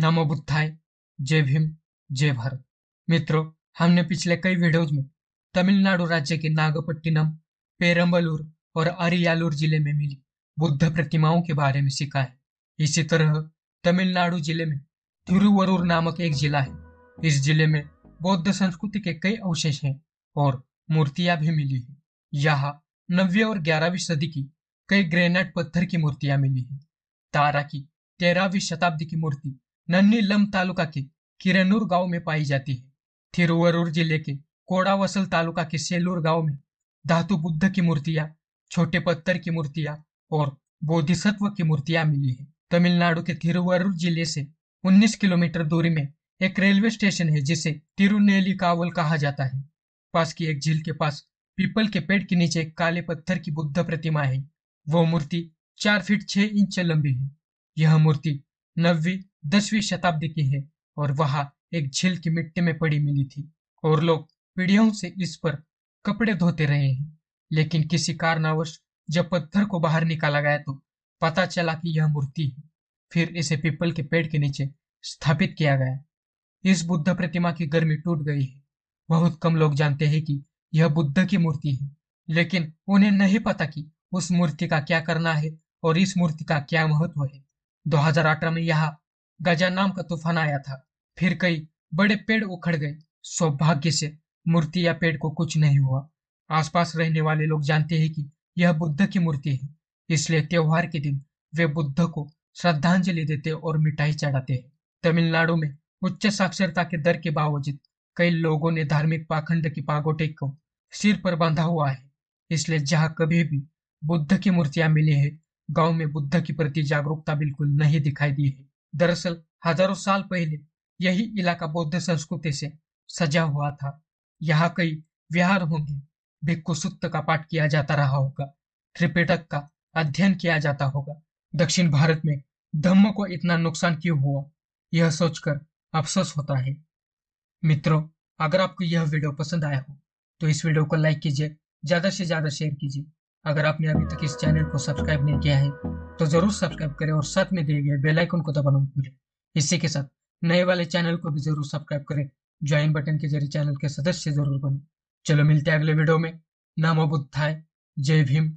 नमो बुद्धाय जय भीम जय भारत मित्रों हमने पिछले कई वीडियोज में तमिलनाडु राज्य के नागपट्टिनम पेरम्बलूर और अरियालूर जिले में मिली बुद्ध प्रतिमाओं के बारे में सीखा है इसी तरह तमिलनाडु जिले में तिरुवरूर नामक एक जिला है इस जिले में बौद्ध संस्कृति के कई अवशेष हैं और मूर्तियां भी मिली है यहाँ नब्बे और ग्यारहवीं सदी की कई ग्रेनाइट पत्थर की मूर्तियां मिली है तारा की तेरहवीं शताब्दी की मूर्ति नन्ही लम तालुका के किरनूर गांव में पाई जाती है थिरुवरूर जिले के कोड़ावसल तालुका के सेलूर गांव में धातु बुद्ध की मूर्तियां छोटे पत्थर की मूर्तियां और बोधिसत्व की मूर्तियां मिली है तमिलनाडु के थिरुवरूर जिले से 19 किलोमीटर दूरी में एक रेलवे स्टेशन है जिसे तिरुनेली कावल कहा जाता है पास की एक झील के पास पीपल के पेड़ के नीचे काले पत्थर की बुद्ध प्रतिमा है वो मूर्ति चार फीट छह इंच लंबी है यह मूर्ति नवी दसवीं शताब्दी की है और वहां एक झील की मिट्टी में पड़ी मिली थी और लोग पीढ़ियों से इस पर कपड़े धोते रहे हैं लेकिन किसी कारणवश जब पत्थर को बाहर निकाला गया तो पता चला कि यह मूर्ति है फिर इसे पीपल के पेड़ के नीचे स्थापित किया गया इस बुद्ध प्रतिमा की गर्मी टूट गई है बहुत कम लोग जानते हैं कि यह बुद्ध की मूर्ति है लेकिन उन्हें नहीं पता कि उस मूर्ति का क्या करना है और इस मूर्ति का क्या महत्व है 2018 में यहाँ गजा नाम का तूफान आया था फिर कई बड़े पेड़ उखड़ गए सौभाग्य से मूर्ति या पेड़ को कुछ नहीं हुआ आसपास रहने वाले लोग जानते हैं कि यह बुद्ध की मूर्ति है इसलिए त्योहार के दिन वे बुद्ध को श्रद्धांजलि देते और मिठाई चढ़ाते हैं तमिलनाडु में उच्च साक्षरता के दर के बावजूद कई लोगों ने धार्मिक पाखंड की पागोटे को सिर पर बांधा हुआ है इसलिए जहाँ कभी भी बुद्ध की मूर्तियां मिली है गांव में बुद्ध के प्रति जागरूकता बिल्कुल नहीं दिखाई दी है दरअसल हजारों साल पहले यही इलाका बौद्ध संस्कृति से सजा हुआ था यहाँ कई विहार होंगे भिक्खु सुक्त का पाठ किया जाता रहा होगा त्रिपेटक का अध्ययन किया जाता होगा दक्षिण भारत में धम्म को इतना नुकसान क्यों हुआ यह सोचकर अफसोस होता है मित्रों अगर आपको यह वीडियो पसंद आया हो तो इस वीडियो को लाइक कीजिए ज्यादा से ज्यादा शेयर कीजिए अगर आपने अभी तक इस चैनल को सब्सक्राइब नहीं किया है तो जरूर सब्सक्राइब करें और साथ में दिए गए बेलाइकन को दबाना भूलें इसी के साथ नए वाले चैनल को भी जरूर सब्सक्राइब करें ज्वाइन बटन के जरिए चैनल के सदस्य जरूर बने चलो मिलते हैं अगले वीडियो में नामो बुद्धाय जय भीम